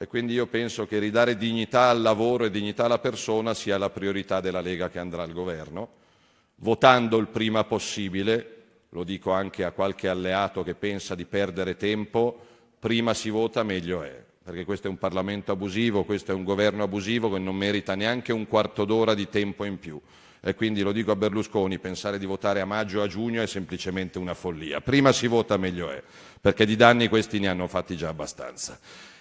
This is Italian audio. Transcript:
E quindi io penso che ridare dignità al lavoro e dignità alla persona sia la priorità della Lega che andrà al governo, votando il prima possibile, lo dico anche a qualche alleato che pensa di perdere tempo, prima si vota meglio è, perché questo è un Parlamento abusivo, questo è un governo abusivo che non merita neanche un quarto d'ora di tempo in più. E quindi lo dico a Berlusconi, pensare di votare a maggio o a giugno è semplicemente una follia. Prima si vota meglio è, perché di danni questi ne hanno fatti già abbastanza.